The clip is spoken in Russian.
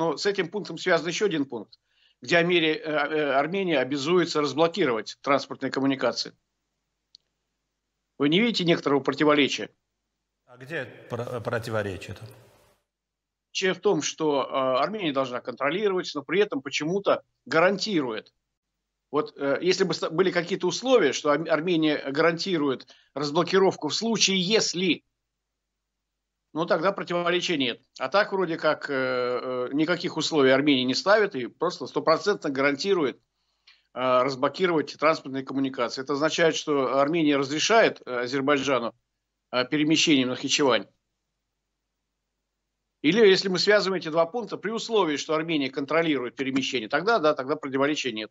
Но с этим пунктом связан еще один пункт, где Амери, э, э, Армения обязуется разблокировать транспортные коммуникации. Вы не видите некоторого противоречия? А где противоречие-то? Чем в том, что э, Армения должна контролировать, но при этом почему-то гарантирует. Вот если бы были какие-то условия, что Армения гарантирует разблокировку в случае, если ну тогда противоречия нет. А так вроде как э, э, никаких условий Армения не ставит и просто стопроцентно гарантирует э, разблокировать транспортные коммуникации. Это означает, что Армения разрешает э, Азербайджану э, перемещение на Нахичевань. Или если мы связываем эти два пункта, при условии, что Армения контролирует перемещение, тогда да, тогда противоречия нет.